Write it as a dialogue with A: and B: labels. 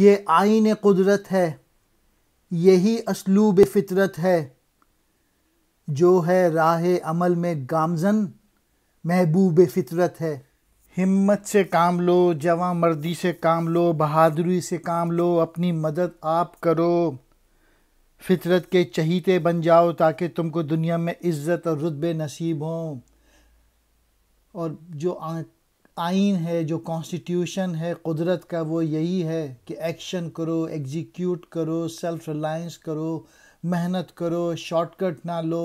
A: ये आइन कुदरत है यही असलूब फितरत है जो है राह अमल में गामजन महबूब फितरत है हिम्मत से काम लो जवा मर्दी से काम लो बहादुरी से काम लो अपनी मदद आप करो फितरत के चहीते बन जाओ ताकि तुमको दुनिया में इज़्ज़त और रुतबे नसीब हों और जो आँख आइन है जो कॉन्स्टिट्यूशन है कुदरत का वो यही है कि एक्शन करो एग्जीक्यूट करो सेल्फ रिलायंस करो मेहनत करो शॉर्टकट ना लो